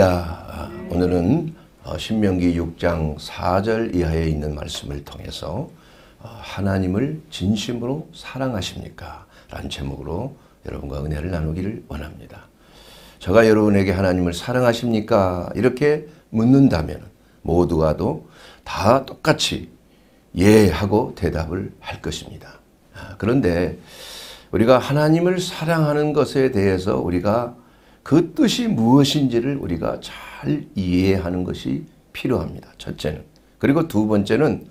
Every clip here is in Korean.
자, 오늘은 어, 신명기 6장 4절 이하에 있는 말씀을 통해서 어, 하나님을 진심으로 사랑하십니까? 라는 제목으로 여러분과 은혜를 나누기를 원합니다. 제가 여러분에게 하나님을 사랑하십니까? 이렇게 묻는다면 모두가도 다 똑같이 예 하고 대답을 할 것입니다. 아, 그런데 우리가 하나님을 사랑하는 것에 대해서 우리가 그 뜻이 무엇인지를 우리가 잘 이해하는 것이 필요합니다. 첫째는. 그리고 두 번째는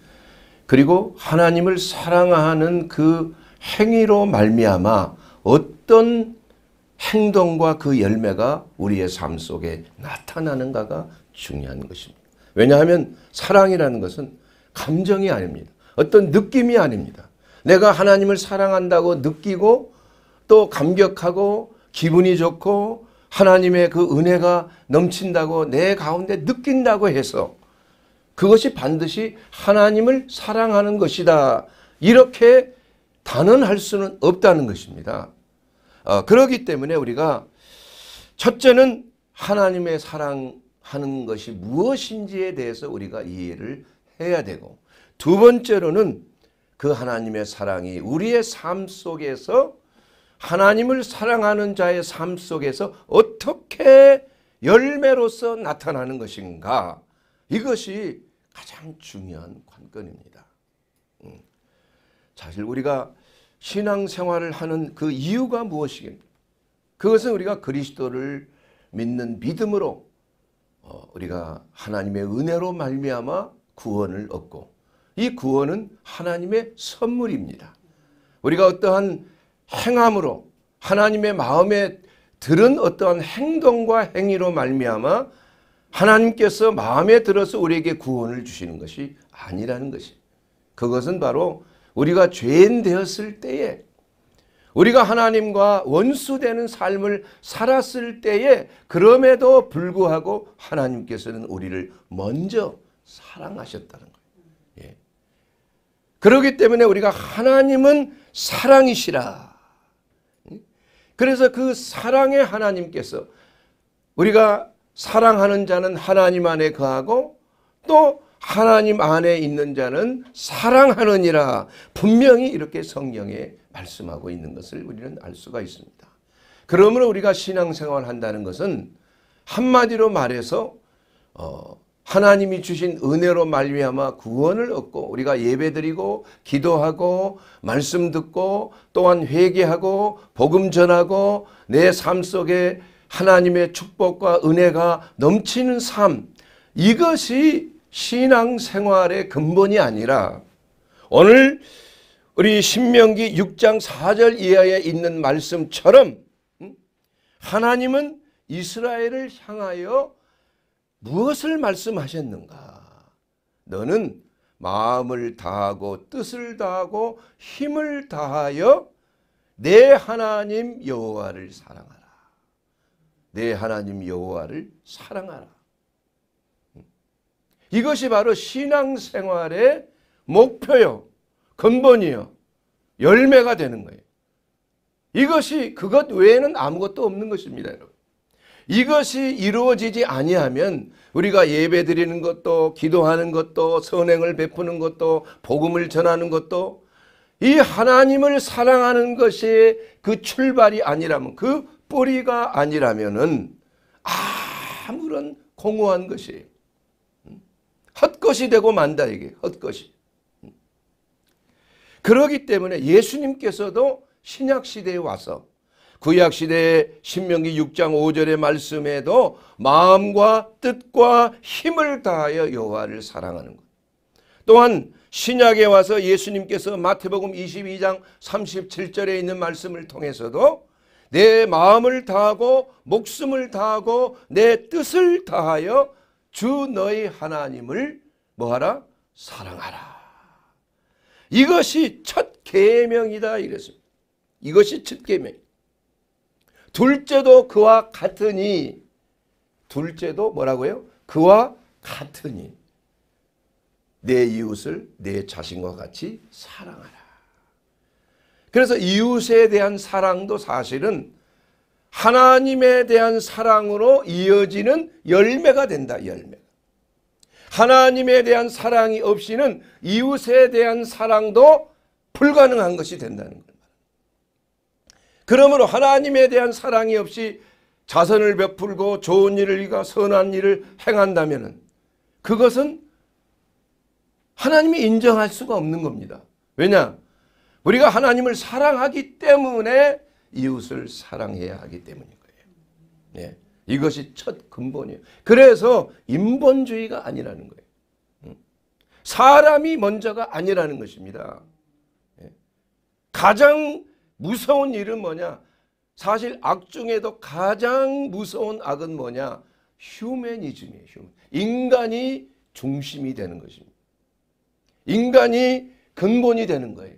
그리고 하나님을 사랑하는 그 행위로 말미암아 어떤 행동과 그 열매가 우리의 삶 속에 나타나는가가 중요한 것입니다. 왜냐하면 사랑이라는 것은 감정이 아닙니다. 어떤 느낌이 아닙니다. 내가 하나님을 사랑한다고 느끼고 또 감격하고 기분이 좋고 하나님의 그 은혜가 넘친다고 내 가운데 느낀다고 해서 그것이 반드시 하나님을 사랑하는 것이다. 이렇게 단언할 수는 없다는 것입니다. 어, 그러기 때문에 우리가 첫째는 하나님의 사랑하는 것이 무엇인지에 대해서 우리가 이해를 해야 되고 두 번째로는 그 하나님의 사랑이 우리의 삶 속에서 하나님을 사랑하는 자의 삶 속에서 어떻게 열매로서 나타나는 것인가 이것이 가장 중요한 관건입니다. 음. 사실 우리가 신앙생활을 하는 그 이유가 무엇이겠습니까? 그것은 우리가 그리스도를 믿는 믿음으로 어, 우리가 하나님의 은혜로 말미암아 구원을 얻고 이 구원은 하나님의 선물입니다. 우리가 어떠한 행함으로 하나님의 마음에 들은 어떠한 행동과 행위로 말미암아 하나님께서 마음에 들어서 우리에게 구원을 주시는 것이 아니라는 것이 그것은 바로 우리가 죄인 되었을 때에 우리가 하나님과 원수되는 삶을 살았을 때에 그럼에도 불구하고 하나님께서는 우리를 먼저 사랑하셨다는 거예요. 예. 그렇기 때문에 우리가 하나님은 사랑이시라 그래서 그 사랑의 하나님께서 우리가 사랑하는 자는 하나님 안에 거하고 또 하나님 안에 있는 자는 사랑하느니라 분명히 이렇게 성경에 말씀하고 있는 것을 우리는 알 수가 있습니다. 그러므로 우리가 신앙생활 한다는 것은 한마디로 말해서 어, 하나님이 주신 은혜로 말미암아 구원을 얻고 우리가 예배드리고 기도하고 말씀 듣고 또한 회개하고 복음 전하고 내 삶 속에 하나님의 축복과 은혜가 넘치는 삶 이것이 신앙 생활의 근본이 아니라 오늘 우리 신명기 6장 4절 이하에 있는 말씀처럼 하나님은 이스라엘을 향하여 무엇을 말씀하셨는가? 너는 마음을 다하고 뜻을 다하고 힘을 다하여 내 하나님 여호와를 사랑하라. 내 하나님 여호와를 사랑하라. 이것이 바로 신앙생활의 목표요. 근본이요. 열매가 되는 거예요. 이것이 그것 외에는 아무것도 없는 것입니다. 여러분. 이것이 이루어지지 아니하면 우리가 예배 드리는 것도 기도하는 것도 선행을 베푸는 것도 복음을 전하는 것도 이 하나님을 사랑하는 것이 그 출발이 아니라면 그 뿌리가 아니라면은 아무런 공허한 것이 음, 헛것이 되고 만다 이게 헛것이. 음. 그러기 때문에 예수님께서도 신약 시대에 와서 구약 시대의 신명기 6장 5절의 말씀에도 마음과 뜻과 힘을 다하여 여호와를 사랑하는 것. 또한 신약에 와서 예수님께서 마태복음 22장 37절에 있는 말씀을 통해서도 내 마음을 다하고 목숨을 다하고 내 뜻을 다하여 주 너희 하나님을 뭐하라 사랑하라. 이것이 첫 계명이다 이랬습니다. 이것이 첫 계명. 둘째도 그와 같으니 둘째도 뭐라고요? 그와 같으니 내 이웃을 내 자신과 같이 사랑하라. 그래서 이웃에 대한 사랑도 사실은 하나님에 대한 사랑으로 이어지는 열매가 된다. 열매. 하나님에 대한 사랑이 없이는 이웃에 대한 사랑도 불가능한 것이 된다는 것. 그러므로 하나님에 대한 사랑이 없이 자선을 베풀고 좋은 일을 이가 선한 일을 행한다면 그것은 하나님이 인정할 수가 없는 겁니다. 왜냐? 우리가 하나님을 사랑하기 때문에 이웃을 사랑해야 하기 때문인 거예요. 네. 이것이 첫 근본이에요. 그래서 인본주의가 아니라는 거예요. 음. 사람이 먼저가 아니라는 것입니다. 예. 가장 무서운 일은 뭐냐? 사실 악 중에도 가장 무서운 악은 뭐냐? 휴머니즘이에요. 휴머 인간이 중심이 되는 것입니다. 인간이 근본이 되는 거예요.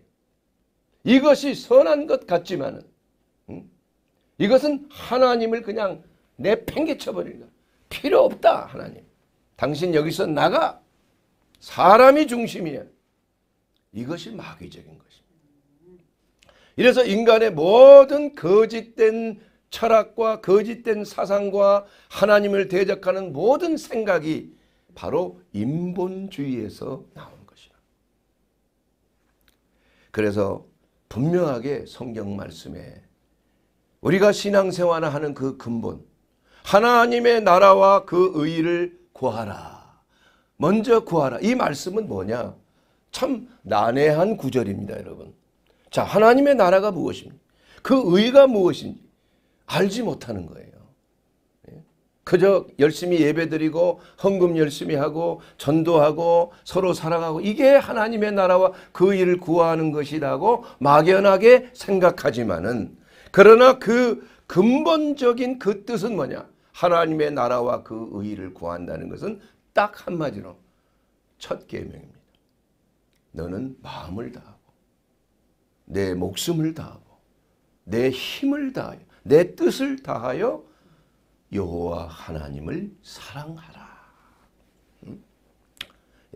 이것이 선한 것 같지만은 음? 이것은 하나님을 그냥 내팽개쳐버린다. 필요 없다 하나님. 당신 여기서 나가. 사람이 중심이야. 이것이 마귀적인 것입니다. 이래서 인간의 모든 거짓된 철학과 거짓된 사상과 하나님을 대적하는 모든 생각이 바로 인본주의에서 나온 것이다. 그래서 분명하게 성경 말씀에 우리가 신앙생활을 하는 그 근본 하나님의 나라와 그 의의를 구하라. 먼저 구하라. 이 말씀은 뭐냐? 참 난해한 구절입니다, 여러분. 자, 하나님의 나라가 무엇입니까? 그 의가 무엇인지 알지 못하는 거예요. 예? 그저 열심히 예배드리고 헌금 열심히 하고 전도하고 서로 사랑하고 이게 하나님의 나라와 그 일을 구하는 것이라고 막연하게 생각하지만은 그러나 그 근본적인 그 뜻은 뭐냐? 하나님의 나라와 그 의를 구한다는 것은 딱 한마디로 첫 계명입니다. 너는 마음을 다내 목숨을 다하고 내 힘을 다하여 내 뜻을 다하여 여호와 하나님을 사랑하라. 음?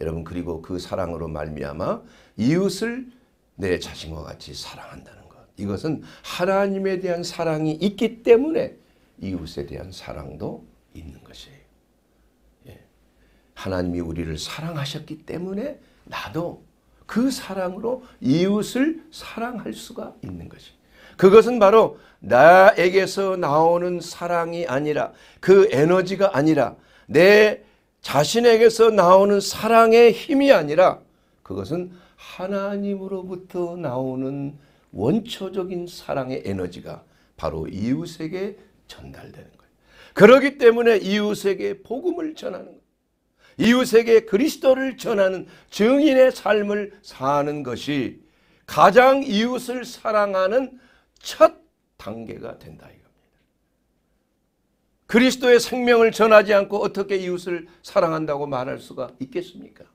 여러분 그리고 그 사랑으로 말미암아 이웃을 내 자신과 같이 사랑한다는 것. 이것은 하나님에 대한 사랑이 있기 때문에 이웃에 대한 사랑도 있는 것이에요. 예. 하나님이 우리를 사랑하셨기 때문에 나도 그 사랑으로 이웃을 사랑할 수가 있는 것이. 그것은 바로 나에게서 나오는 사랑이 아니라 그 에너지가 아니라 내 자신에게서 나오는 사랑의 힘이 아니라 그것은 하나님으로부터 나오는 원초적인 사랑의 에너지가 바로 이웃에게 전달되는 거예요. 그러기 때문에 이웃에게 복음을 전하는 거예요. 이웃에게 그리스도를 전하는 증인의 삶을 사는 것이 가장 이웃을 사랑하는 첫 단계가 된다 이겁니다. 그리스도의 생명을 전하지 않고 어떻게 이웃을 사랑한다고 말할 수가 있겠습니까?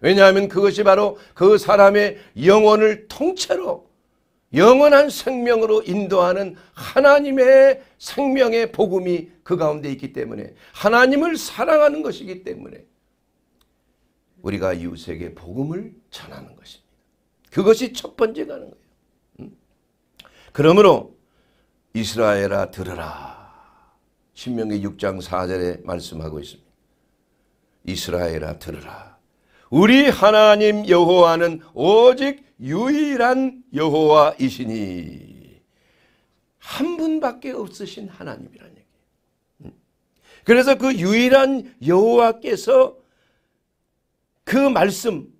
왜냐하면 그것이 바로 그 사람의 영혼을 통째로 영원한 생명으로 인도하는 하나님의 생명의 복음이 그 가운데 있기 때문에 하나님을 사랑하는 것이기 때문에 우리가 이웃에게 복음을 전하는 것입니다. 그것이 첫 번째 가는 거예요. 음. 그러므로 이스라엘아 들으라. 신명기 6장 4절에 말씀하고 있습니다. 이스라엘아 들으라. 우리 하나님 여호와는 오직 유일한 여호와이시니 한 분밖에 없으신 하나님이라는 얘기예요. 음. 그래서 그 유일한 여호와께서 그 말씀,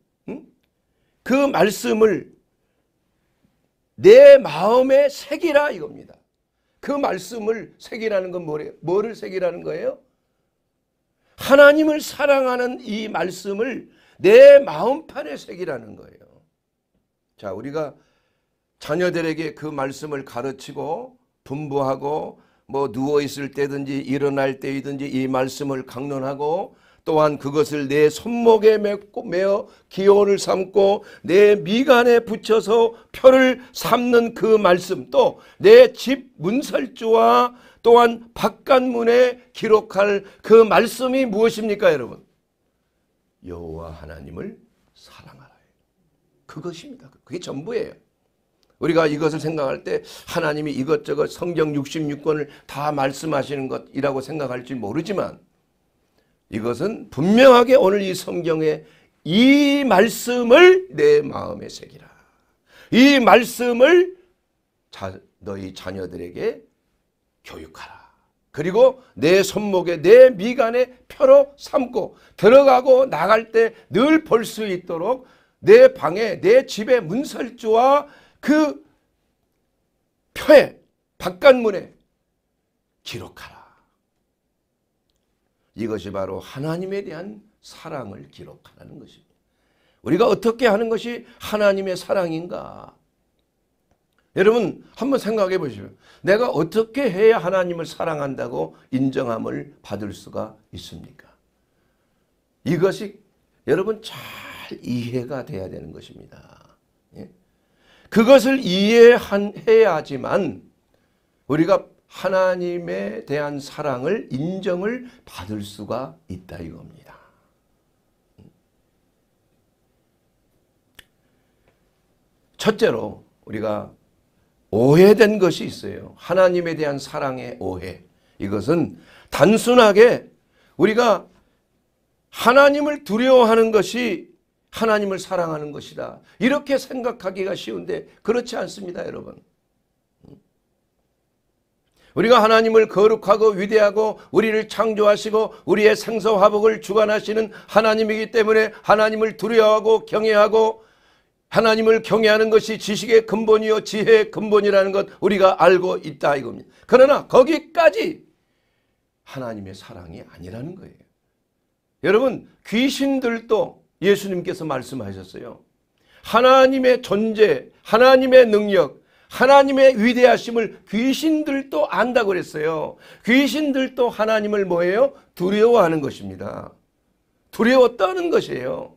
그 말씀을 내 마음에 새기라 이겁니다. 그 말씀을 새기라는 건 뭐래요? 뭐를 새기라는 거예요? 하나님을 사랑하는 이 말씀을 내 마음판에 새기라는 거예요. 자, 우리가 자녀들에게 그 말씀을 가르치고 분부하고 뭐 누워 있을 때든지 일어날 때이든지 이 말씀을 강론하고 또한 그것을 내 손목에 맺고 매어 기호를 삼고 내 미간에 붙여서 표를 삼는 그 말씀 또 내 집 문설주와 또한 바깥문에 기록할 그 말씀이 무엇입니까 여러분? 여호와 하나님을 사랑하라. 그것입니다. 그게 전부예요. 우리가 이것을 생각할 때 하나님이 이것저것 성경 66권을 다 말씀하시는 것이라고 생각할지 모르지만 이것은 분명하게 오늘 이 성경에 이 말씀을 내 마음에 새기라. 이 말씀을 자, 너희 자녀들에게 교육하라. 그리고 내 손목에 내 미간에 펴로 삼고 들어가고 나갈 때 늘 볼 수 있도록 내 방에 내 집의 문설주와 그 표에 바깥문에 기록하라. 이것이 바로 하나님에 대한 사랑을 기록하는 것입니다. 우리가 어떻게 하는 것이 하나님의 사랑인가? 여러분 한번 생각해 보십시오. 내가 어떻게 해야 하나님을 사랑한다고 인정함을 받을 수가 있습니까? 이것이 여러분 잘 이해가 돼야 되는 것입니다. 예? 그것을 이해해야지만 우리가 하나님에 대한 사랑을 인정을 받을 수가 있다 이겁니다. 첫째로 우리가 오해된 것이 있어요. 하나님에 대한 사랑의 오해. 이것은 단순하게 우리가 하나님을 두려워하는 것이 하나님을 사랑하는 것이다. 이렇게 생각하기가 쉬운데 그렇지 않습니다, 여러분. 우리가 하나님을 거룩하고 위대하고 우리를 창조하시고 우리의 생소화복을 주관하시는 하나님이기 때문에 하나님을 두려워하고 경외하고 하나님을 경외하는 것이 지식의 근본이요 지혜의 근본이라는 것 우리가 알고 있다 이겁니다. 그러나 거기까지 하나님의 사랑이 아니라는 거예요. 여러분 귀신들도 예수님께서 말씀하셨어요. 하나님의 존재, 하나님의 능력, 하나님의 위대하심을 귀신들도 안다고 그랬어요. 귀신들도 하나님을 뭐예요? 두려워하는 것입니다. 두려워 떠는 것이에요.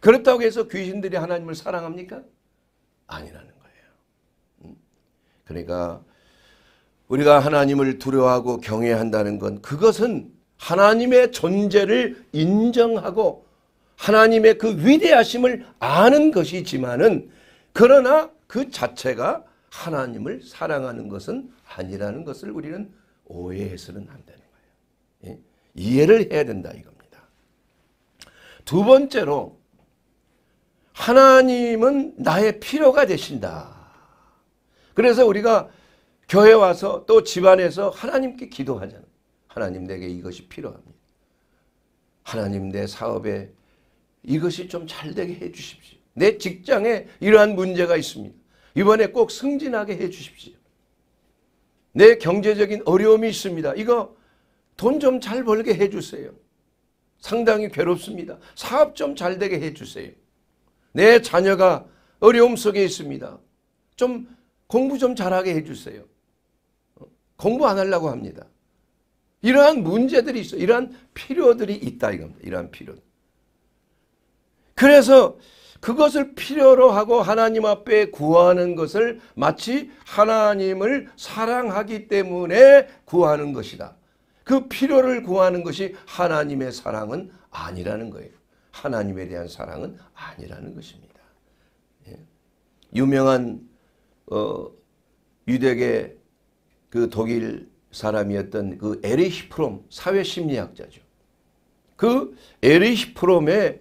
그렇다고 해서 귀신들이 하나님을 사랑합니까? 아니라는 거예요. 음. 그러니까 우리가 하나님을 두려워하고 경외한다는 건 그것은 하나님의 존재를 인정하고 하나님의 그 위대하심을 아는 것이지만은 그러나 그 자체가 하나님을 사랑하는 것은 아니라는 것을 우리는 오해해서는 안 되는 거예요. 예? 이해를 해야 된다 이겁니다. 두 번째로 하나님은 나의 필요가 되신다. 그래서 우리가 교회 와서 또 집안에서 하나님께 기도하잖아. 하나님 내게 이것이 필요합니다. 하나님 내 사업에 이것이 좀 잘 되게 해 주십시오. 내 직장에 이러한 문제가 있습니다. 이번에 꼭 승진하게 해 주십시오. 내 경제적인 어려움이 있습니다. 이거 돈 좀 잘 벌게 해 주세요. 상당히 괴롭습니다. 사업 좀 잘 되게 해 주세요. 내 자녀가 어려움 속에 있습니다. 좀 공부 좀 잘하게 해 주세요. 공부 안 하려고 합니다. 이러한 문제들이 있어. 이러한 필요들이 있다 이겁니다. 이러한 필요. 그래서 그것을 필요로 하고 하나님 앞에 구하는 것을 마치 하나님을 사랑하기 때문에 구하는 것이다. 그 필요를 구하는 것이 하나님의 사랑은 아니라는 거예요. 하나님에 대한 사랑은 아니라는 것입니다. 예. 유명한 어, 유대계 그 독일 사람이었던 그 에리히 프롬 사회심리학자죠. 그 에리히 프롬의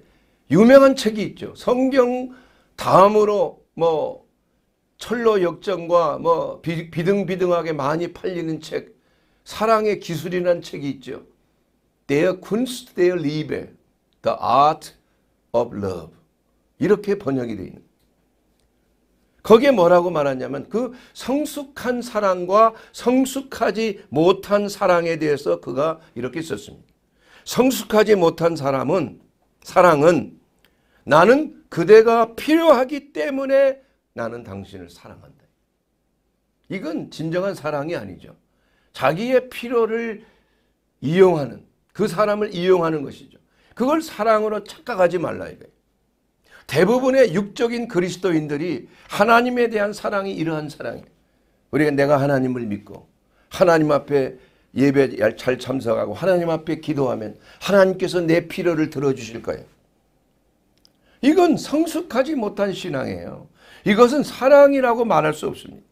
유명한 책이 있죠. 성경 다음으로 뭐 철로 역정과 뭐 비등비등하게 많이 팔리는 책 사랑의 기술이라는 책이 있죠. Der Kunst der Liebe, The Art of Love 이렇게 번역이 되 있는 거기에 뭐라고 말하냐면 그 성숙한 사랑과 성숙하지 못한 사랑에 대해서 그가 이렇게 썼습니다. 성숙하지 못한 사람은 사랑은 나는 그대가 필요하기 때문에 나는 당신을 사랑한다. 이건 진정한 사랑이 아니죠. 자기의 필요를 이용하는 그 사람을 이용하는 것이죠. 그걸 사랑으로 착각하지 말라 이거예요. 대부분의 육적인 그리스도인들이 하나님에 대한 사랑이 이러한 사랑이에요. 우리가 내가 하나님을 믿고 하나님 앞에 예배 잘 참석하고 하나님 앞에 기도하면 하나님께서 내 필요를 들어주실 거예요. 이건 성숙하지 못한 신앙이에요. 이것은 사랑이라고 말할 수 없습니다.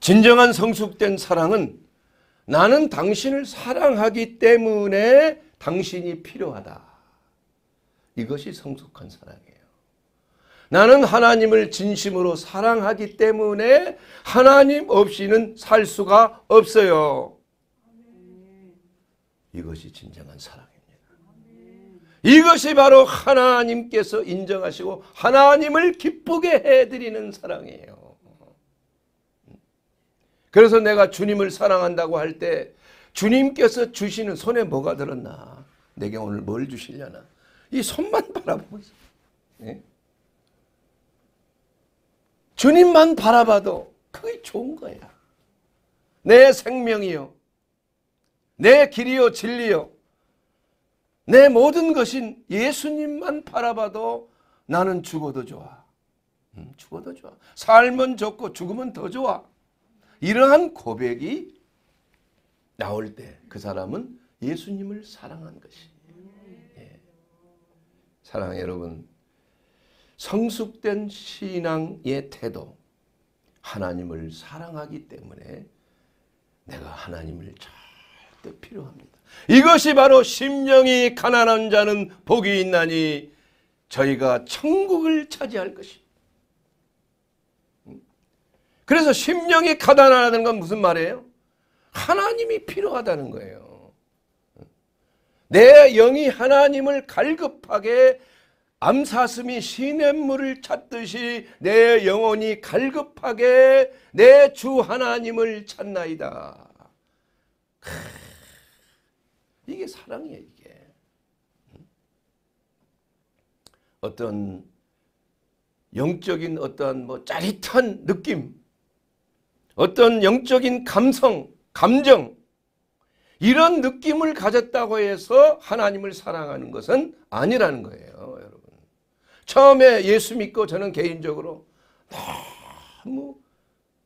진정한 성숙된 사랑은 나는 당신을 사랑하기 때문에 당신이 필요하다. 이것이 성숙한 사랑이에요. 나는 하나님을 진심으로 사랑하기 때문에 하나님 없이는 살 수가 없어요. 이것이 진정한 사랑입니다. 이것이 바로 하나님께서 인정하시고 하나님을 기쁘게 해드리는 사랑이에요. 그래서 내가 주님을 사랑한다고 할 때 주님께서 주시는 손에 뭐가 들었나? 내게 오늘 뭘 주시려나? 이 손만 바라보고 있어. 네? 주님만 바라봐도 그게 좋은 거야. 내 생명이요. 내 길이요 진리요. 내 모든 것인 예수님만 바라봐도 나는 죽어도 좋아. 음, 죽어도 좋아. 살면 좋고 죽으면 더 좋아. 이러한 고백이 나올 때 그 사람은 예수님을 사랑한 것이. 예. 사랑 여러분 성숙된 신앙의 태도, 하나님을 사랑하기 때문에 내가 하나님을 절대 필요합니다. 이것이 바로 심령이 가난한 자는 복이 있나니 저희가 천국을 차지할 것입니다. 음? 그래서 심령이 가난하다는 건 무슨 말이에요? 하나님이 필요하다는 거예요. 음? 내 영이 하나님을 갈급하게 암사슴이 시냇물을 찾듯이 내 영혼이 갈급하게 내 주 하나님을 찾나이다. 이게 사랑이에요 이게. 어떤 영적인 어떠뭐 짜릿한 느낌 어떤 영적인 감성 감정 이런 느낌을 가졌다고 해서 하나님을 사랑하는 것은 아니라는 거예요. 처음에 예수 믿고 저는 개인적으로 너무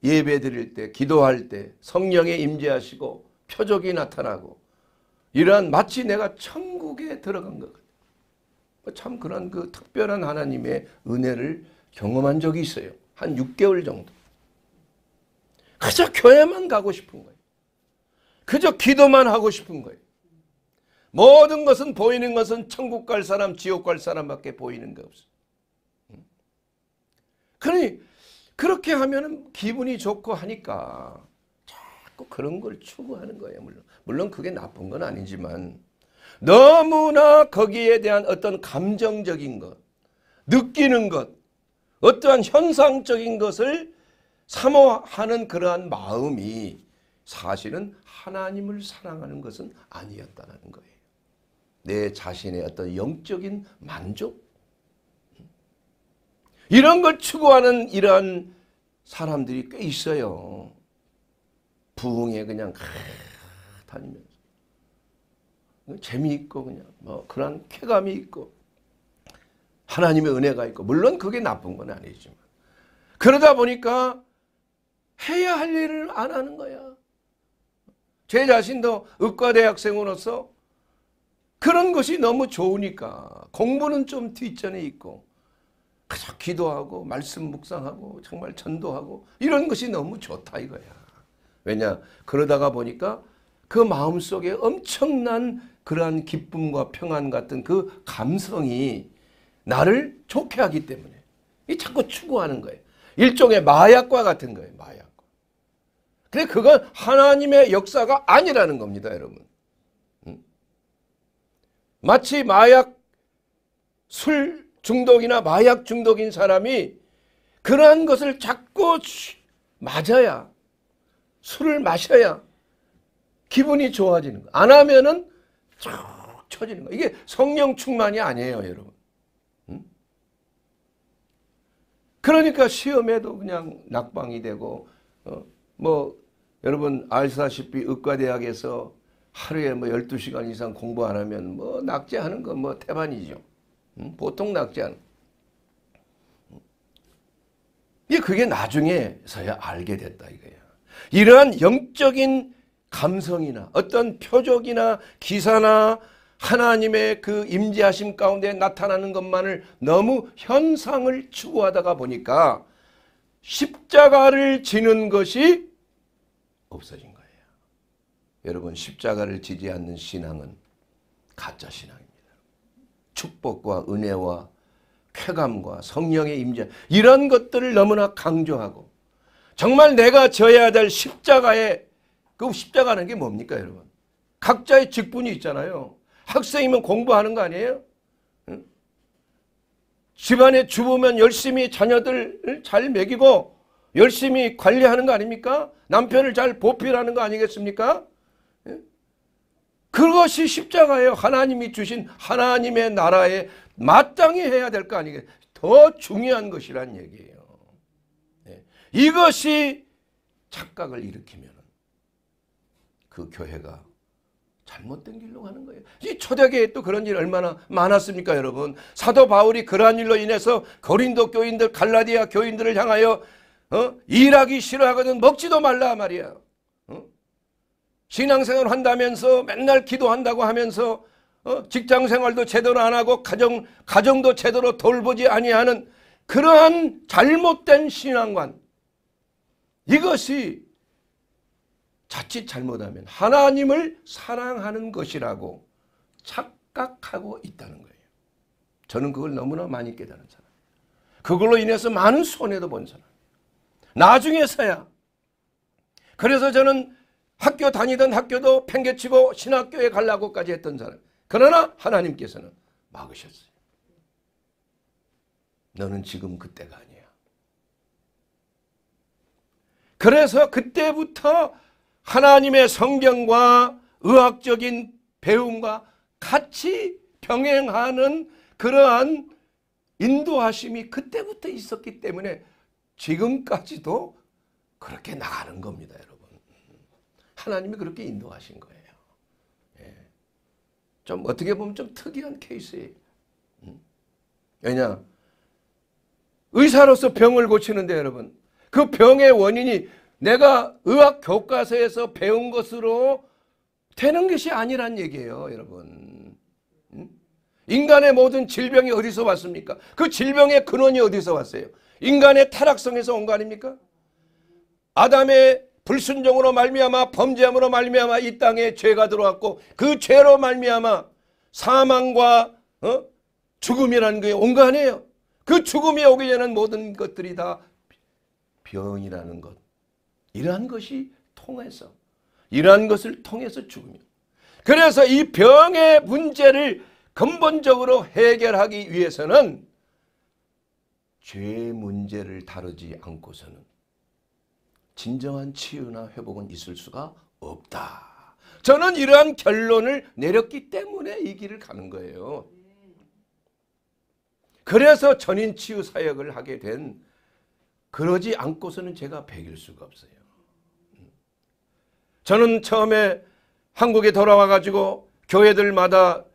예배 드릴 때 기도할 때 성령에 임재하시고 표적이 나타나고 이러한 마치 내가 천국에 들어간 것 같아요. 뭐 참 그런 그 특별한 하나님의 은혜를 경험한 적이 있어요. 한 6개월 정도. 그저 교회만 가고 싶은 거예요. 그저 기도만 하고 싶은 거예요. 모든 것은 보이는 것은 천국 갈 사람, 지옥 갈 사람밖에 보이는 게 없어요. 그러니 그렇게 하면 기분이 좋고 하니까 자꾸 그런 걸 추구하는 거예요. 물론 물론 그게 나쁜 건 아니지만 너무나 거기에 대한 어떤 감정적인 것, 느끼는 것, 어떠한 현상적인 것을 사모하는 그러한 마음이 사실은 하나님을 사랑하는 것은 아니었다는 거예요. 내 자신의 어떤 영적인 만족 이런 걸 추구하는 이러 사람들이 꽤 있어요. 부흥에 그냥 다니면서 재미있고 그냥 뭐 그런 쾌감이 있고 하나님의 은혜가 있고 물론 그게 나쁜 건 아니지만 그러다 보니까 해야 할 일을 안 하는 거야. 제 자신도 의과대학생으로서 그런 것이 너무 좋으니까 공부는 좀 뒷전에 있고 그저 기도하고 말씀 묵상하고 정말 전도하고 이런 것이 너무 좋다 이거야. 왜냐 그러다가 보니까 그 마음속에 엄청난 그러한 기쁨과 평안 같은 그 감성이 나를 좋게 하기 때문에 이 자꾸 추구하는 거예요. 일종의 마약과 같은 거예요. 마약. 과 근데 그건 하나님의 역사가 아니라는 겁니다, 여러분. 음. 마치 마약 술 중독이나 마약 중독인 사람이 그러한 것을 자꾸 맞아야 술을 마셔야 기분이 좋아지는 거. 안 하면은 쭉쳐지는 거. 이게 성령 충만이 아니에요, 여러분. 그러니까 시험에도 그냥 낙방이 되고 어, 뭐 여러분 알다시피 의과대학에서 하루에 뭐 12시간 이상 공부 안 하면 뭐 낙제하는 건뭐 태반이죠. 음, 보통 낙지 않아. 그게 나중에서야 알게 됐다 이거야. 이러한 영적인 감성이나 어떤 표적이나 기사나 하나님의 그 임재하심 가운데 나타나는 것만을 너무 현상을 추구하다가 보니까 십자가를 지는 것이 없어진 거예요. 여러분 십자가를 지지 않는 신앙은 가짜 신앙입니다. 축복과 은혜와 쾌감과 성령의 임재 이런 것들을 너무나 강조하고 정말 내가 져야 될 십자가의 그 십자가는 게 뭡니까 여러분? 각자의 직분이 있잖아요. 학생이면 공부하는 거 아니에요? 응? 집안에 주부면 열심히 자녀들 을잘 먹이고 열심히 관리하는 거 아닙니까? 남편을 잘 보필하는 거 아니겠습니까? 그것이 십자가예요. 하나님이 주신 하나님의 나라에 마땅히 해야 될 거 아니겠어요. 더 중요한 것이란 얘기예요. 네. 이것이 착각을 일으키면 그 교회가 잘못된 길로 가는 거예요. 이 초대교회에 또 그런 일 얼마나 많았습니까 여러분. 사도 바울이 그러한 일로 인해서 거린도 교인들 갈라디아 교인들을 향하여 어? 일하기 싫어하거든 먹지도 말라 말이야. 신앙생활 한다면서 맨날 기도한다고 하면서 어? 직장생활도 제대로 안 하고 가정 가정도 제대로 돌보지 아니하는 그러한 잘못된 신앙관 이것이 자칫 잘못하면 하나님을 사랑하는 것이라고 착각하고 있다는 거예요. 저는 그걸 너무나 많이 깨달은 사람. 그걸로 인해서 많은 손해도 본 사람. 나중에서야. 그래서 저는 학교 다니던 학교도 팽개치고 신학교에 가려고까지 했던 사람. 그러나 하나님께서는 막으셨어요. 너는 지금 그때가 아니야. 그래서 그때부터 하나님의 성경과 의학적인 배움과 같이 병행하는 그러한 인도하심이 그때부터 있었기 때문에 지금까지도 그렇게 나가는 겁니다. 여러분. 하나님이 그렇게 인도하신 거예요. 예. 좀 어떻게 보면 좀 특이한 케이스예요. 음? 왜냐? 의사로서 병을 고치는데 여러분 그 병의 원인이 내가 의학 교과서에서 배운 것으로 되는 것이 아니란 얘기예요 여러분 음? 인간의 모든 질병이 어디서 왔습니까? 그 질병의 근원이 어디서 왔어요? 인간의 타락성에서 온 거 아닙니까? 아담의 불순종으로 말미암아 범죄함으로 말미암아 이 땅에 죄가 들어왔고 그 죄로 말미암아 사망과 어? 죽음이라는 게 온 거 아니에요. 그 죽음이 오기 전는 모든 것들이 다 병이라는 것. 이러한 것이 통해서 이러한 것을 통해서 죽음이요. 그래서 이 병의 문제를 근본적으로 해결하기 위해서는 죄 문제를 다루지 않고서는 진정한 치유나 회복은 있을 수가 없다. 저는 이러한 결론을 내렸기 때문에 이 길을 가는 거예요. 그래서 전인 치유 사역을 하게 된 그러지 않고서는 제가 백일 수가 없어요. 저는 처음에 한국에 돌아와 가지고 교회들마다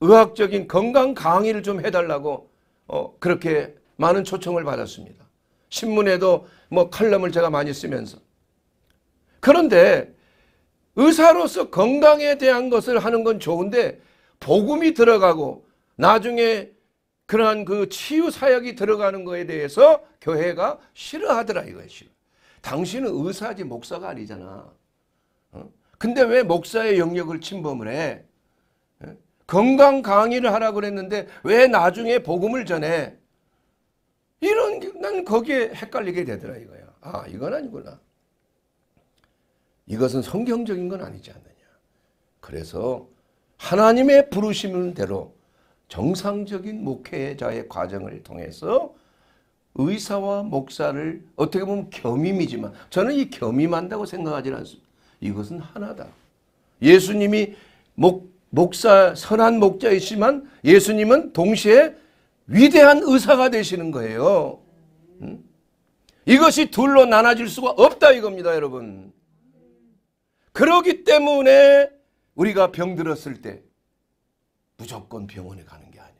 의학적인 건강 강의를 좀 해달라고 어, 그렇게 많은 초청을 받았습니다. 신문에도 뭐 칼럼을 제가 많이 쓰면서. 그런데 의사로서 건강에 대한 것을 하는 건 좋은데 복음이 들어가고 나중에 그러한 그 치유 사역이 들어가는 거에 대해서 교회가 싫어하더라 이거예요. 싫어. 당신은 의사지 목사가 아니잖아. 어? 근데 왜 목사의 영역을 침범을 해? 어? 건강 강의를 하라고 그랬는데 왜 나중에 복음을 전해? 이런 게 난 거기에 헷갈리게 되더라 이거야. 아 이건 아니구나. 이것은 성경적인 건 아니지 않느냐. 그래서 하나님의 부르시는 대로 정상적인 목회자의 과정을 통해서 의사와 목사를 어떻게 보면 겸임이지만 저는 이 겸임한다고 생각하지 않습니다. 이것은 하나다. 예수님이 목, 목사, 선한 목자이시만 예수님은 동시에 위대한 의사가 되시는 거예요. 이것이 둘로 나눠질 수가 없다 이겁니다, 여러분. 그러기 때문에 우리가 병들었을 때 무조건 병원에 가는 게 아니에요.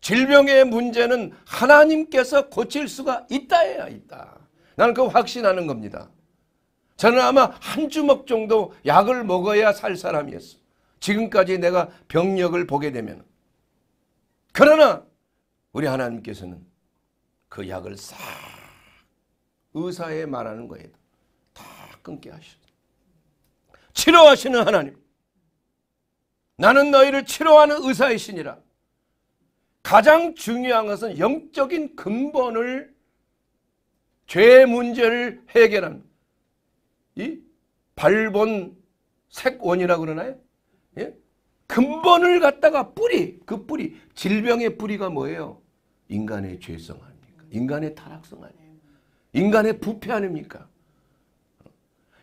질병의 문제는 하나님께서 고칠 수가 있다야 있다. 나는 그 확신하는 겁니다. 저는 아마 한 주먹 정도 약을 먹어야 살 사람이었어. 지금까지 내가 병력을 보게 되면 그러나 우리 하나님께서는 그 약을 싹 의사에 말하는 거예도다 끊게 하셨 치료하시는 하나님. 나는 너희를 치료하는 의사이시니라. 가장 중요한 것은 영적인 근본을 죄 문제를 해결한 이 발본 색원이라고 그러나요? 근본을 갖다가 뿌리, 그 뿌리, 질병의 뿌리가 뭐예요? 인간의 죄성 아닙니까? 인간의 타락성 아니에요? 인간의 부패 아닙니까?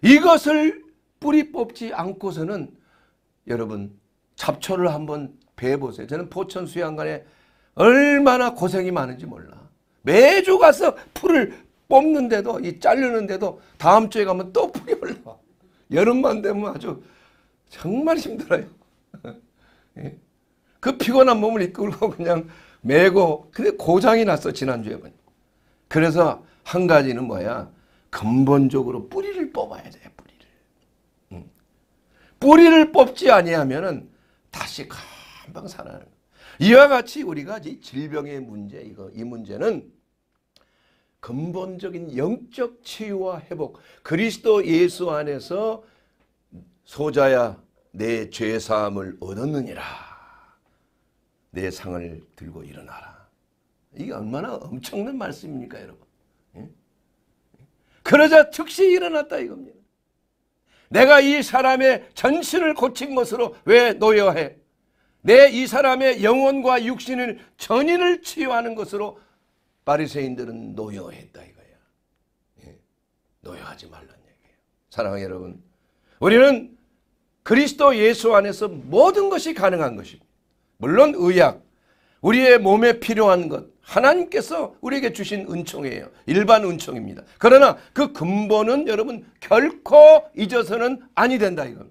이것을 뿌리 뽑지 않고서는 여러분 잡초를 한번 배보세요. 저는 포천 수양관에 얼마나 고생이 많은지 몰라. 매주 가서 풀을 뽑는데도 이 잘르는데도 다음 주에 가면 또 풀이 올라와. 여름만 되면 아주 정말 힘들어요. 예? 그 피곤한 몸을 이끌고 그냥 메고 근데 고장이 났어 지난주에 보니 그래서 한 가지는 뭐야 근본적으로 뿌리를 뽑아야 돼 뿌리를 응. 뿌리를 뽑지 아니하면은 다시 금방 살아나는 이와 같이 우리가 이 질병의 문제 이거 이 문제는 근본적인 영적 치유와 회복 그리스도 예수 안에서 소자야 내 죄사함을 얻었느니라 내 상을 들고 일어나라 이게 얼마나 엄청난 말씀입니까 여러분 예? 그러자 즉시 일어났다 이겁니다 내가 이 사람의 전신을 고친 것으로 왜 노여해 내 이 사람의 영혼과 육신을 전인을 치유하는 것으로 바리새인들은 노여했다 이거야 예? 노여하지 말란 얘기예요 사랑하는 여러분 우리는 그리스도 예수 안에서 모든 것이 가능한 것입니다. 물론 의학, 우리의 몸에 필요한 것, 하나님께서 우리에게 주신 은총이에요. 일반 은총입니다. 그러나 그 근본은 여러분 결코 잊어서는 아니 된다 이건.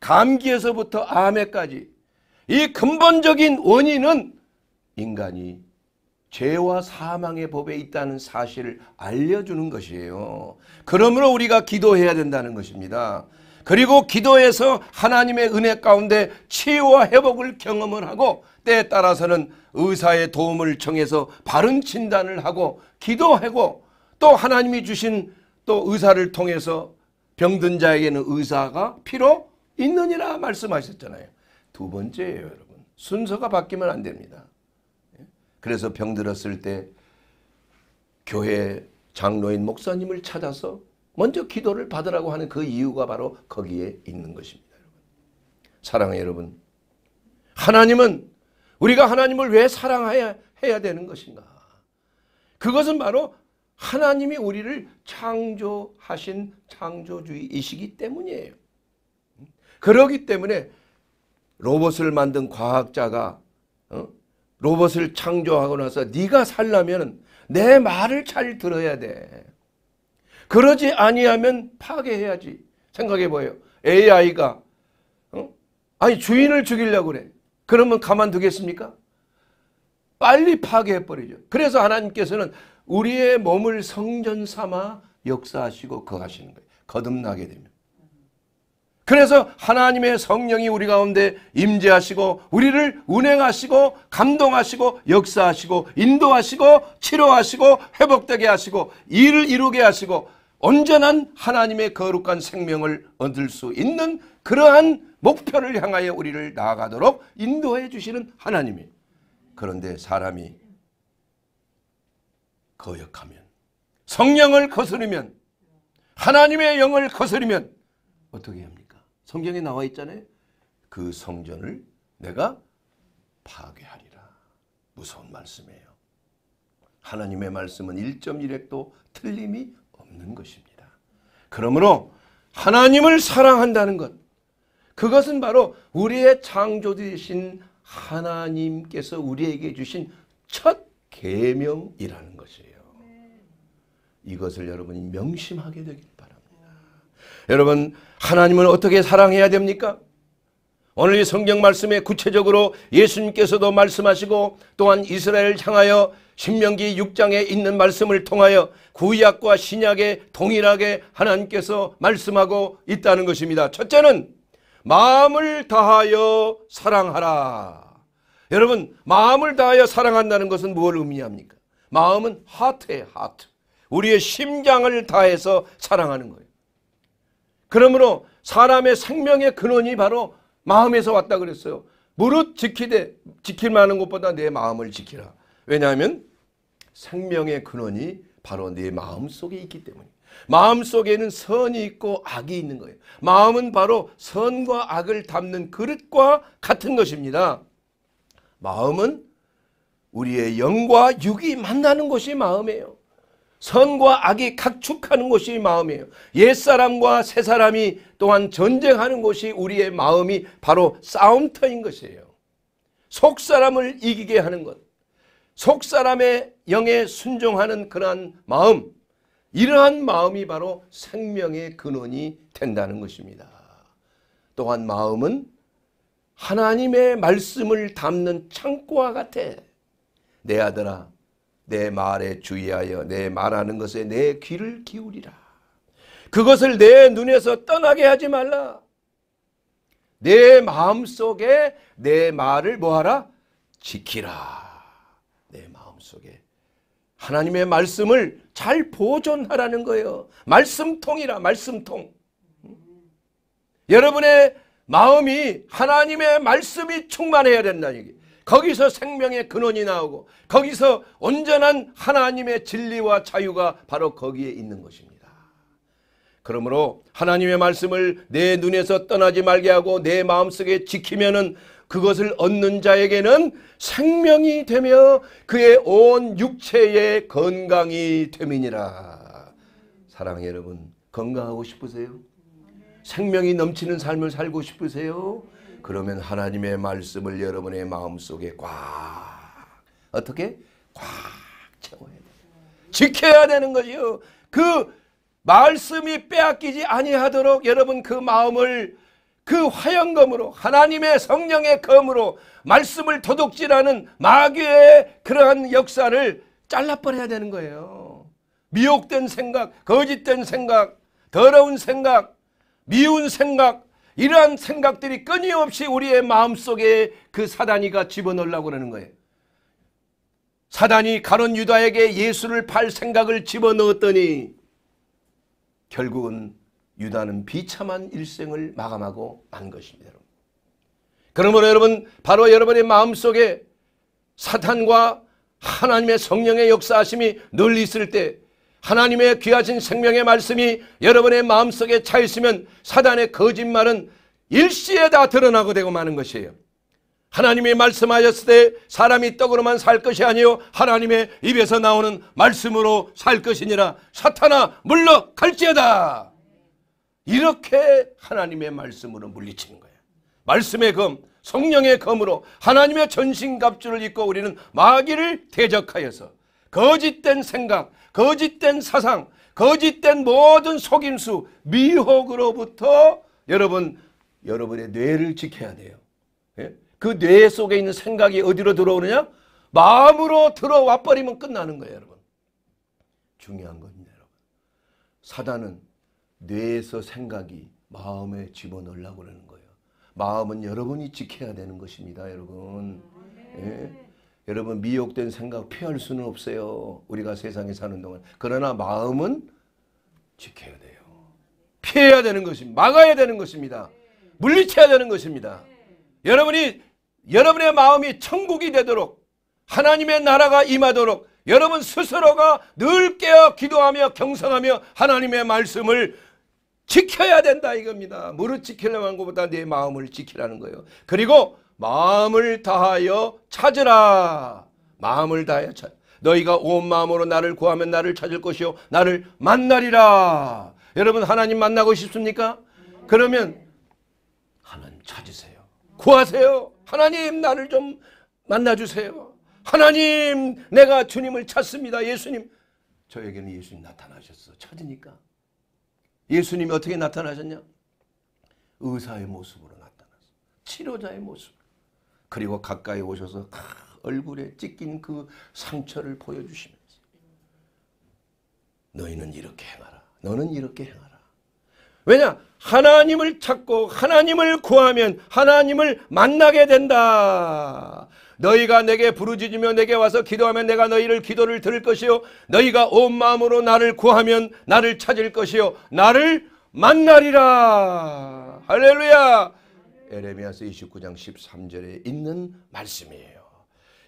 감기에서부터 암에까지 이 근본적인 원인은 인간이 죄와 사망의 법에 있다는 사실을 알려주는 것이에요. 그러므로 우리가 기도해야 된다는 것입니다. 그리고 기도에서 하나님의 은혜 가운데 치유와 회복을 경험을 하고 때에 따라서는 의사의 도움을 청해서 바른 진단을 하고 기도하고 또 하나님이 주신 또 의사를 통해서 병든 자에게는 의사가 필요 있느니라 말씀하셨잖아요. 두 번째예요 여러분. 순서가 바뀌면 안 됩니다. 예? 그래서 병들었을 때 교회 장로인 목사님을 찾아서 먼저 기도를 받으라고 하는 그 이유가 바로 거기에 있는 것입니다. 사랑해 여러분. 하나님은 우리가 하나님을 왜 사랑해야 해야 되는 것인가? 그것은 바로 하나님이 우리를 창조하신 창조주의이시기 때문이에요. 그러기 때문에 로봇을 만든 과학자가 어? 로봇을 창조하고 나서 네가 살려면 내 말을 잘 들어야 돼. 그러지 아니하면 파괴해야지. 생각해 보여요. AI가 어? 아니 주인을 죽이려고 그래. 그러면 가만두겠습니까? 빨리 파괴해버리죠. 그래서 하나님께서는 우리의 몸을 성전 삼아 역사하시고 거하시는 거예요. 거듭나게 되면. 그래서 하나님의 성령이 우리 가운데 임재하시고 우리를 운행하시고 감동하시고 역사하시고 인도하시고 치료하시고 회복되게 하시고 일을 이루게 하시고 온전한 하나님의 거룩한 생명을 얻을 수 있는 그러한 목표를 향하여 우리를 나아가도록 인도해 주시는 하나님이 그런데 사람이 거역하면 성령을 거스르면 하나님의 영을 거스르면 어떻게 합니까? 성경에 나와 있잖아요. 그 성전을 내가 파괴하리라. 무서운 말씀이에요. 하나님의 말씀은 1.1핵도 틀림이 없는 것입니다. 그러므로 하나님을 사랑한다는 것 그것은 바로 우리의 창조되신 하나님께서 우리에게 주신 첫 계명이라는 것이에요. 이것을 여러분이 명심하게 되길 바랍니다. 여러분 하나님을 어떻게 사랑해야 됩니까? 오늘 이 성경 말씀에 구체적으로 예수님께서도 말씀하시고 또한 이스라엘 향하여 신명기 6장에 있는 말씀을 통하여 구약과 신약에 동일하게 하나님께서 말씀하고 있다는 것입니다. 첫째는 마음을 다하여 사랑하라. 여러분 마음을 다하여 사랑한다는 것은 무엇을 의미합니까? 마음은 하트예요. 하트. 우리의 심장을 다해서 사랑하는 거예요. 그러므로 사람의 생명의 근원이 바로 마음에서 왔다 그랬어요. 무릇 지키되 지킬 만한 것보다 내 마음을 지키라. 왜냐하면 생명의 근원이 바로 내 마음 속에 있기 때문에 마음 속에는 선이 있고 악이 있는 거예요. 마음은 바로 선과 악을 담는 그릇과 같은 것입니다. 마음은 우리의 영과 육이 만나는 곳이 마음이에요. 선과 악이 각축하는 곳이 마음이에요. 옛사람과 새사람이 또한 전쟁하는 곳이 우리의 마음이 바로 싸움터인 것이에요. 속사람을 이기게 하는 것. 속사람의 영에 순종하는 그러한 마음 이러한 마음이 바로 생명의 근원이 된다는 것입니다. 또한 마음은 하나님의 말씀을 담는 창고와 같아. 내 아들아 내 말에 주의하여 내 말하는 것에 내 귀를 기울이라. 그것을 내 눈에서 떠나게 하지 말라. 내 마음속에 내 말을 뭐하라? 지키라. 하나님의 말씀을 잘 보존하라는 거예요. 말씀통이라 말씀통. 여러분의 마음이 하나님의 말씀이 충만해야 된다는 얘기. 거기서 생명의 근원이 나오고 거기서 온전한 하나님의 진리와 자유가 바로 거기에 있는 것입니다. 그러므로 하나님의 말씀을 내 눈에서 떠나지 말게 하고 내 마음속에 지키면은 그것을 얻는 자에게는 생명이 되며 그의 온 육체의 건강이 됨이니라. 사랑해 여러분 건강하고 싶으세요? 생명이 넘치는 삶을 살고 싶으세요? 그러면 하나님의 말씀을 여러분의 마음속에 꽉 어떻게? 꽉 채워야 돼요. 지켜야 되는 거지그 말씀이 빼앗기지 아니하도록 여러분 그 마음을 그 화염검으로 하나님의 성령의 검으로 말씀을 도둑질하는 마귀의 그러한 역사를 잘라버려야 되는 거예요. 미혹된 생각, 거짓된 생각, 더러운 생각, 미운 생각 이러한 생각들이 끊임없이 우리의 마음속에 그 사단이가 집어넣으려고 그러는 거예요. 사단이 가론 유다에게 예수를 팔 생각을 집어넣었더니 결국은 유다는 비참한 일생을 마감하고 만 것입니다. 여러분. 그러므로 여러분 바로 여러분의 마음속에 사탄과 하나님의 성령의 역사하심이 늘 있을 때 하나님의 귀하신 생명의 말씀이 여러분의 마음속에 차 있으면 사단의 거짓말은 일시에 다 드러나고 되고 마는 것이에요. 하나님이 말씀하셨을 때 사람이 떡으로만 살 것이 아니요 하나님의 입에서 나오는 말씀으로 살 것이니라 사탄아 물러 갈지어다. 이렇게 하나님의 말씀으로 물리치는 거예요. 말씀의 검, 성령의 검으로 하나님의 전신갑주를 입고 우리는 마귀를 대적하여서 거짓된 생각, 거짓된 사상, 거짓된 모든 속임수, 미혹으로부터 여러분, 여러분의 뇌를 지켜야 돼요. 예? 그뇌 속에 있는 생각이 어디로 들어오느냐? 마음으로 들어와 버리면 끝나는 거예요, 여러분. 중요한 겁니다, 여러분. 사단은 뇌에서 생각이 마음에 집어넣으려고 그러는 거예요. 마음은 여러분이 지켜야 되는 것입니다, 여러분. 아, 예? 네. 여러분 미혹된 생각 피할 수는 없어요. 우리가 세상에 사는 동안. 그러나 마음은 지켜야 돼요. 피해야 되는 것입니다. 막아야 되는 것입니다. 물리쳐야 되는 것입니다. 네. 여러분이 여러분의 마음이 천국이 되도록 하나님의 나라가 임하도록 여러분 스스로가 늘 깨어 기도하며 경성하며 하나님의 말씀을 지켜야 된다 이겁니다. 무릇 지키려는 것보다 내 마음을 지키라는 거예요. 그리고 마음을 다하여 찾으라. 마음을 다하여 찾. 너희가 온 마음으로 나를 구하면 나를 찾을 것이요 나를 만나리라. 여러분 하나님 만나고 싶습니까? 그러면 하나님 찾으세요. 구하세요. 하나님 나를 좀 만나 주세요. 하나님 내가 주님을 찾습니다. 예수님 저에게는 예수님 나타나셨어. 찾으니까 예수님이 어떻게 나타나셨냐? 의사의 모습으로 나타났어. 치료자의 모습. 그리고 가까이 오셔서 아, 얼굴에 찢긴 그 상처를 보여주시면서 너희는 이렇게 행하라. 너는 이렇게 행하라. 왜냐? 하나님을 찾고 하나님을 구하면 하나님을 만나게 된다. 너희가 내게 부르짖으며 내게 와서 기도하면 내가 너희를 기도를 들을 것이요 너희가 온 마음으로 나를 구하면 나를 찾을 것이요 나를 만나리라 할렐루야 에레미야서 29장 13절에 있는 말씀이에요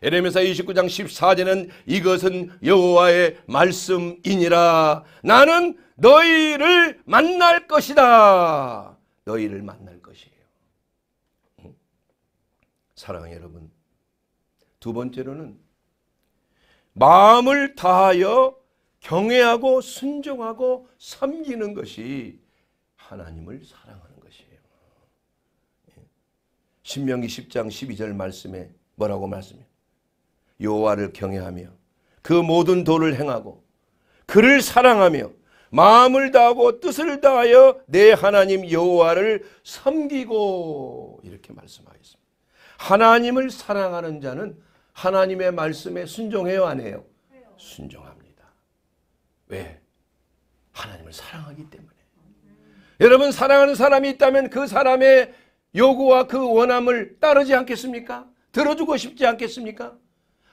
에레미야서 29장 14절은 이것은 여호와의 말씀이니라 나는 너희를 만날 것이다 너희를 만날 것이에요 사랑하는 여러분 두 번째로는 마음을 다하여 경외하고 순종하고 섬기는 것이 하나님을 사랑하는 것이에요. 예. 신명기 10장 12절 말씀에 뭐라고 말씀해요? 여호와를 경외하며 그 모든 도를 행하고 그를 사랑하며 마음을 다하고 뜻을 다하여 내 하나님 여호와를 섬기고 이렇게 말씀하겠습니다. 하나님을 사랑하는 자는 하나님의 말씀에 순종해요 안 해요? 순종합니다. 왜? 하나님을 사랑하기 때문에. 여러분 사랑하는 사람이 있다면 그 사람의 요구와 그 원함을 따르지 않겠습니까? 들어주고 싶지 않겠습니까?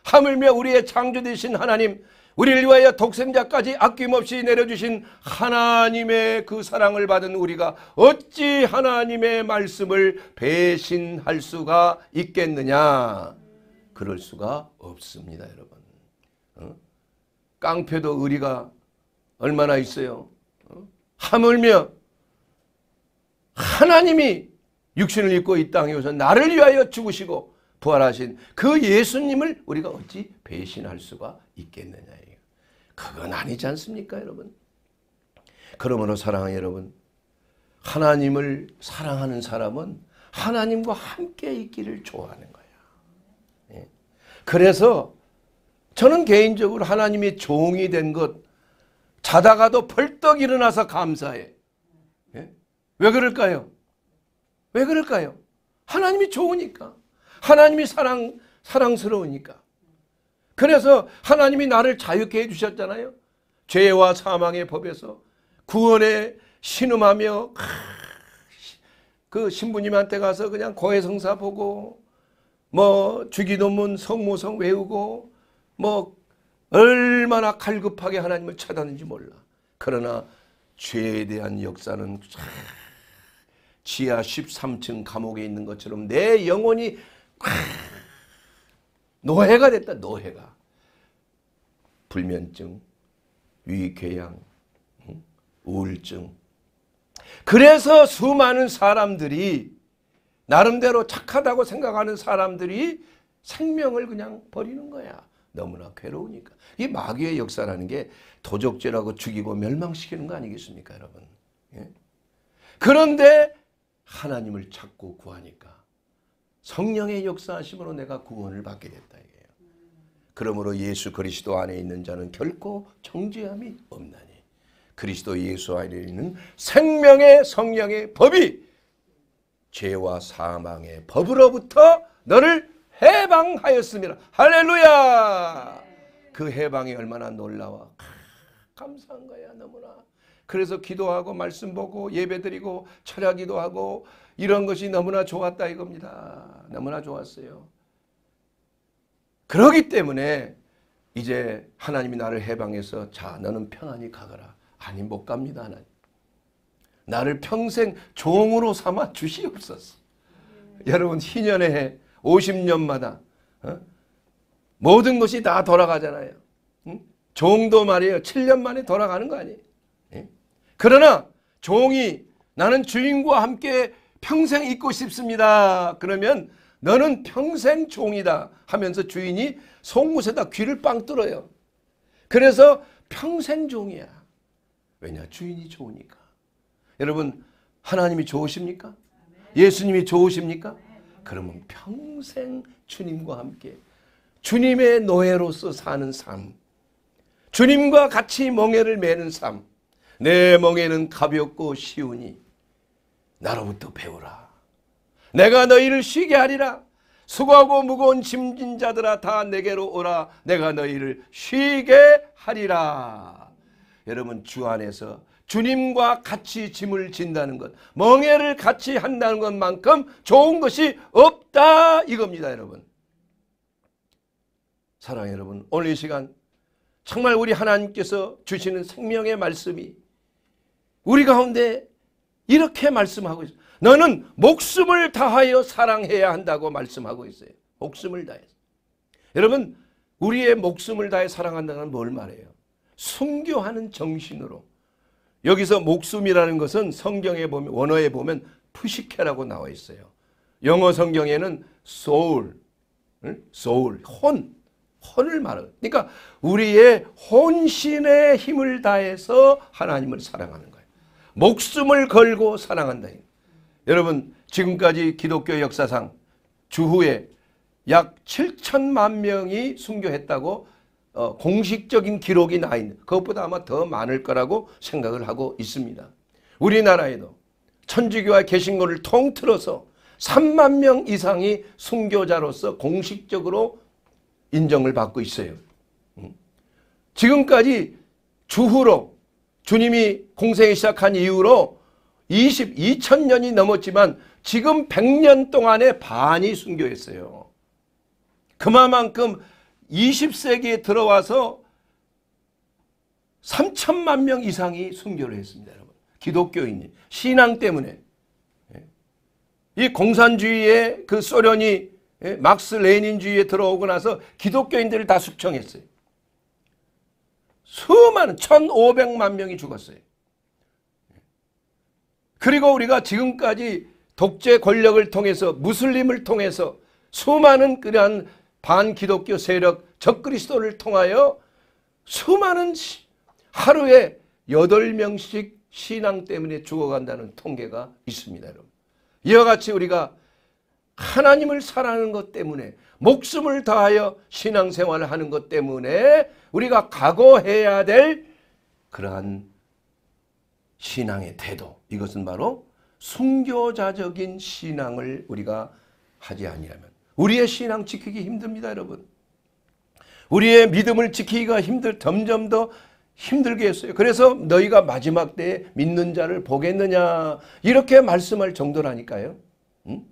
하물며 우리의 창조되신 하나님 우리를 위하여 독생자까지 아낌없이 내려주신 하나님의 그 사랑을 받은 우리가 어찌 하나님의 말씀을 배신할 수가 있겠느냐 그럴 수가 없습니다, 여러분. 어? 깡패도 의리가 얼마나 있어요? 어? 하물며 하나님이 육신을 입고 이 땅에 오셔 나를 위하여 죽으시고 부활하신 그 예수님을 우리가 어찌 배신할 수가 있겠느냐. 그건 아니지 않습니까, 여러분? 그러므로 사랑하 여러분, 하나님을 사랑하는 사람은 하나님과 함께 있기를 좋아하는 그래서 저는 개인적으로 하나님의 종이 된 것 자다가도 벌떡 일어나서 감사해. 예? 왜 그럴까요? 왜 그럴까요? 하나님이 좋으니까. 하나님이 사랑 사랑스러우니까. 그래서 하나님이 나를 자유케 해 주셨잖아요. 죄와 사망의 법에서 구원에 신음하며 그 신부님한테 가서 그냥 고해성사 보고 뭐 주기도문 성모성 외우고 뭐 얼마나 갈급하게 하나님을 찾았는지 몰라. 그러나 죄에 대한 역사는 지하 13층 감옥에 있는 것처럼 내 영혼이 노예가 됐다. 노예가. 불면증, 위궤양, 우울증. 그래서 수많은 사람들이 나름대로 착하다고 생각하는 사람들이 생명을 그냥 버리는 거야. 너무나 괴로우니까. 이 마귀의 역사라는 게 도적질하고 죽이고 멸망시키는 거 아니겠습니까 여러분. 예? 그런데 하나님을 찾고 구하니까 성령의 역사하심으로 내가 구원을 받게 됐다. 이게요. 그러므로 예수 그리스도 안에 있는 자는 결코 정죄함이 없나니 그리스도 예수 안에 있는 생명의 성령의 법이 죄와 사망의 법으로부터 너를 해방하였습니다. 할렐루야! 그 해방이 얼마나 놀라워. 감사한 거야, 너무나. 그래서 기도하고 말씀 보고 예배 드리고 철야 기도하고 이런 것이 너무나 좋았다 이겁니다. 너무나 좋았어요. 그러기 때문에 이제 하나님이 나를 해방해서 자, 너는 평안히 가거라. 아니, 못 갑니다, 하나님. 나를 평생 종으로 삼아 주시옵소서. 여러분 희년의 해 50년마다 어? 모든 것이 다 돌아가잖아요. 응? 종도 말이에요. 7년 만에 돌아가는 거 아니에요. 예? 그러나 종이 나는 주인과 함께 평생 있고 싶습니다. 그러면 너는 평생 종이다 하면서 주인이 송곳에다 귀를 빵 뚫어요. 그래서 평생 종이야. 왜냐 주인이 좋으니까. 여러분 하나님이 좋으십니까? 예수님이 좋으십니까? 그러면 평생 주님과 함께 주님의 노예로서 사는 삶 주님과 같이 멍해를 매는 삶내 멍에는 가볍고 쉬우니 나로부터 배우라 내가 너희를 쉬게 하리라 수고하고 무거운 짐진 자들아 다 내게로 오라 내가 너희를 쉬게 하리라 여러분 주 안에서 주님과 같이 짐을 진다는 것, 멍해를 같이 한다는 것만큼 좋은 것이 없다 이겁니다, 여러분. 사랑해 여러분, 오늘 이 시간 정말 우리 하나님께서 주시는 생명의 말씀이 우리 가운데 이렇게 말씀하고 있어요. 너는 목숨을 다하여 사랑해야 한다고 말씀하고 있어요. 목숨을 다해서. 여러분, 우리의 목숨을 다해 사랑한다는 뭘 말해요? 순교하는 정신으로 여기서 목숨이라는 것은 성경에 보면 원어에 보면 푸시케라고 나와 있어요. 영어 성경에는 soul, soul, 혼, 혼을 말하는. 그러니까 우리의 혼신의 힘을 다해서 하나님을 사랑하는 거예요. 목숨을 걸고 사랑한다. 여러분 지금까지 기독교 역사상 주후에 약 7천만 명이 순교했다고 어, 공식적인 기록이 나 있는 그것보다 아마 더 많을 거라고 생각을 하고 있습니다. 우리나라에도 천주교와 개신교를 통틀어서 3만 명 이상이 순교자로서 공식적으로 인정을 받고 있어요. 음. 지금까지 주후로 주님이 공생이 시작한 이후로 22천년이 넘었지만 지금 100년 동안에 반이 순교했어요. 그만큼 20세기에 들어와서 3천만 명 이상이 순교를 했습니다. 여러분. 기독교인 신앙 때문에 예. 이 공산주의에 그 소련이 예, 막스 레닌주의에 들어오고 나서 기독교인들을 다 숙청했어요. 수많은 1,500만 명이 죽었어요. 예. 그리고 우리가 지금까지 독재 권력을 통해서 무슬림을 통해서 수많은 그러한 반기독교 세력 적그리스도를 통하여 수많은 하루에 8명씩 신앙 때문에 죽어간다는 통계가 있습니다. 여러분. 이와 같이 우리가 하나님을 사랑하는 것 때문에 목숨을 다하여 신앙생활을 하는 것 때문에 우리가 각오해야 될 그러한 신앙의 태도 이것은 바로 순교자적인 신앙을 우리가 하지 아니라면 우리의 신앙 지키기 힘듭니다, 여러분. 우리의 믿음을 지키기가 힘들 점점 더 힘들게 했어요. 그래서 너희가 마지막 때 믿는 자를 보겠느냐 이렇게 말씀할 정도라니까요. 음?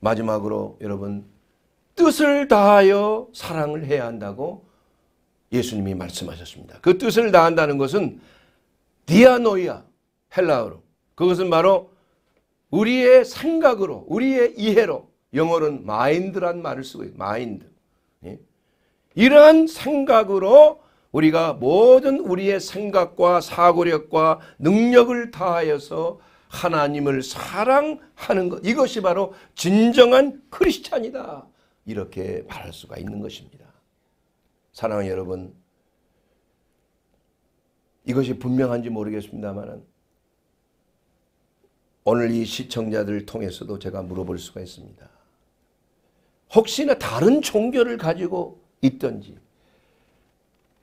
마지막으로 여러분 뜻을 다하여 사랑을 해야 한다고 예수님이 말씀하셨습니다. 그 뜻을 다한다는 것은 디아노이아 헬라어로 그것은 바로 우리의 생각으로 우리의 이해로 영어로는 마인드란 말을 쓰고 있어요. 마인드. 예? 이러한 생각으로 우리가 모든 우리의 생각과 사고력과 능력을 다하여서 하나님을 사랑하는 것 이것이 바로 진정한 크리스찬이다 이렇게 말할 수가 있는 것입니다. 사랑하는 여러분 이것이 분명한지 모르겠습니다만 오늘 이시청자들 통해서도 제가 물어볼 수가 있습니다. 혹시나 다른 종교를 가지고 있든지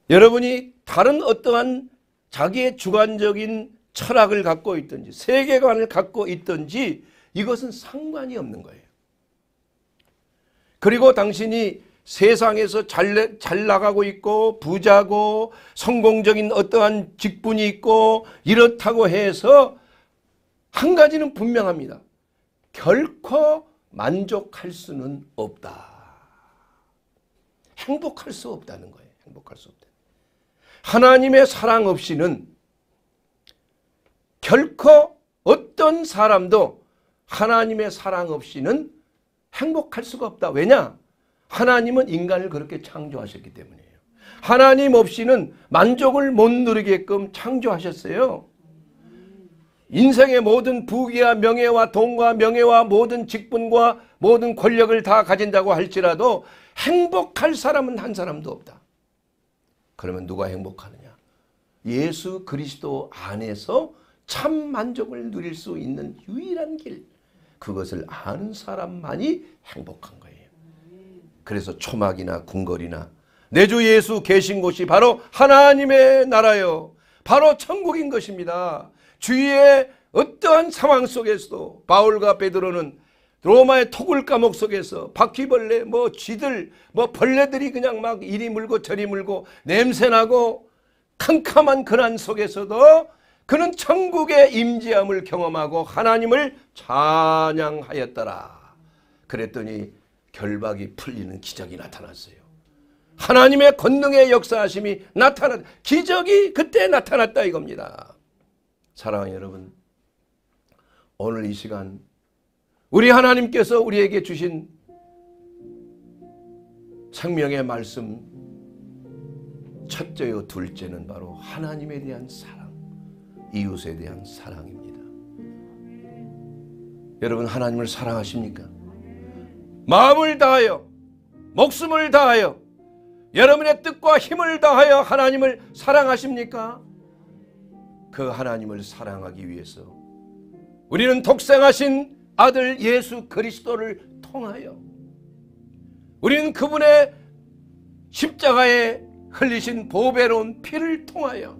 여러분이 다른 어떠한 자기의 주관적인 철학을 갖고 있든지 세계관을 갖고 있든지 이것은 상관이 없는 거예요. 그리고 당신이 세상에서 잘, 잘 나가고 있고 부자고 성공적인 어떠한 직분이 있고 이렇다고 해서 한 가지는 분명합니다. 결코 만족할 수는 없다. 행복할 수 없다는 거예요. 행복할 수 없다. 하나님의 사랑 없이는 결코 어떤 사람도 하나님의 사랑 없이는 행복할 수가 없다. 왜냐? 하나님은 인간을 그렇게 창조하셨기 때문이에요. 하나님 없이는 만족을 못 누리게끔 창조하셨어요. 인생의 모든 부귀와 명예와 돈과 명예와 모든 직분과 모든 권력을 다 가진다고 할지라도 행복할 사람은 한 사람도 없다. 그러면 누가 행복하느냐? 예수 그리스도 안에서 참 만족을 누릴 수 있는 유일한 길. 그것을 아는 사람만이 행복한 거예요. 그래서 초막이나 궁궐이나 내주 예수 계신 곳이 바로 하나님의 나라요. 바로 천국인 것입니다. 주위의 어떠한 상황 속에서도 바울과 베드로는 로마의 토굴 감옥 속에서 바퀴벌레 뭐 쥐들 뭐 벌레들이 그냥 막 이리 물고 저리 물고 냄새나고 캄캄한 그난 속에서도 그는 천국의 임지함을 경험하고 하나님을 찬양하였더라. 그랬더니 결박이 풀리는 기적이 나타났어요. 하나님의 권능의 역사하심이 나타났 기적이 그때 나타났다 이겁니다. 사랑하는 여러분, 오늘 이 시간 우리 하나님께서 우리에게 주신 생명의 말씀 첫째요 둘째는 바로 하나님에 대한 사랑, 이웃에 대한 사랑입니다. 여러분 하나님을 사랑하십니까? 마음을 다하여, 목숨을 다하여, 여러분의 뜻과 힘을 다하여 하나님을 사랑하십니까? 그 하나님을 사랑하기 위해서 우리는 독생하신 아들 예수 그리스도를 통하여 우리는 그분의 십자가에 흘리신 보배로운 피를 통하여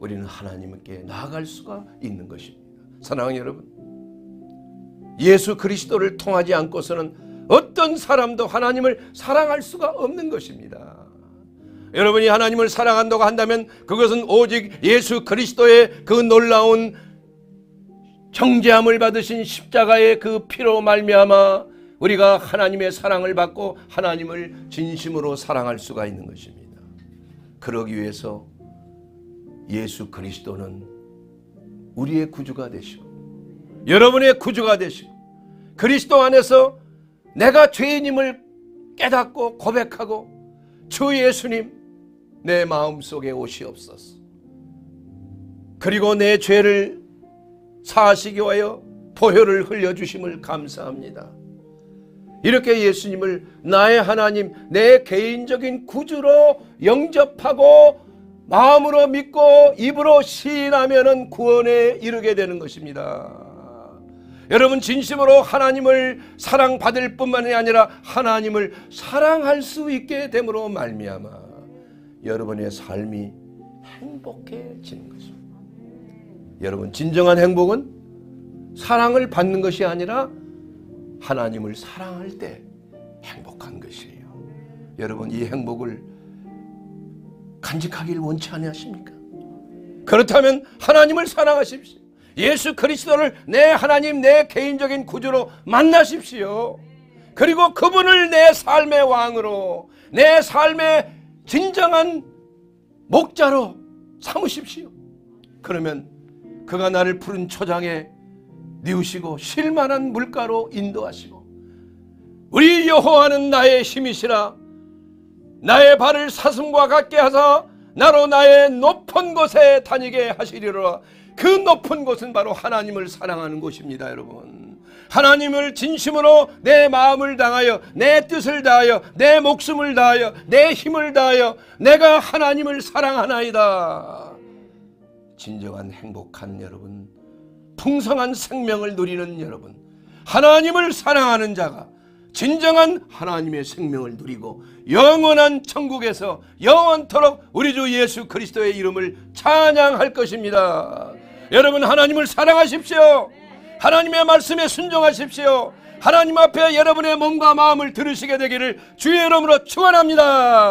우리는 하나님께 나아갈 수가 있는 것입니다. 사랑하는 여러분 예수 그리스도를 통하지 않고서는 어떤 사람도 하나님을 사랑할 수가 없는 것입니다. 여러분이 하나님을 사랑한다고 한다면 그것은 오직 예수 그리스도의 그 놀라운 정죄함을 받으신 십자가의 그 피로 말미암아 우리가 하나님의 사랑을 받고 하나님을 진심으로 사랑할 수가 있는 것입니다. 그러기 위해서 예수 그리스도는 우리의 구주가 되시고 여러분의 구주가 되시고 그리스도 안에서 내가 죄인임을 깨닫고 고백하고 주 예수님 내 마음속에 오시옵소서. 그리고 내 죄를 사하시기 위하여 보혈을 흘려주심을 감사합니다. 이렇게 예수님을 나의 하나님, 내 개인적인 구주로 영접하고 마음으로 믿고 입으로 시인하면 구원에 이르게 되는 것입니다. 여러분 진심으로 하나님을 사랑받을 뿐만이 아니라 하나님을 사랑할 수 있게 됨으로 말미암아 여러분의 삶이 행복해지는 것입니다. 여러분 진정한 행복은 사랑을 받는 것이 아니라 하나님을 사랑할 때 행복한 것이에요. 여러분 이 행복을 간직하길 원치 않으십니까? 그렇다면 하나님을 사랑하십시오. 예수 그리스도를 내 하나님 내 개인적인 구주로 만나십시오. 그리고 그분을 내 삶의 왕으로 내 삶의 진정한 목자로 삼으십시오. 그러면 그가 나를 푸른 초장에 뉘우시고 실만한 물가로 인도하시고 우리 여호와는 나의 힘이시라 나의 발을 사슴과 같게 하사 나로 나의 높은 곳에 다니게 하시리라 그 높은 곳은 바로 하나님을 사랑하는 곳입니다 여러분 하나님을 진심으로 내 마음을 다하여 내 뜻을 다하여 내 목숨을 다하여 내 힘을 다하여 내가 하나님을 사랑하나이다. 진정한 행복한 여러분 풍성한 생명을 누리는 여러분 하나님을 사랑하는 자가 진정한 하나님의 생명을 누리고 영원한 천국에서 영원토록 우리 주 예수 그리스도의 이름을 찬양할 것입니다. 여러분 하나님을 사랑하십시오. 하나님의 말씀에 순종하십시오. 하나님 앞에 여러분의 몸과 마음을 들으시게 되기를 주의 이름으로 축원합니다.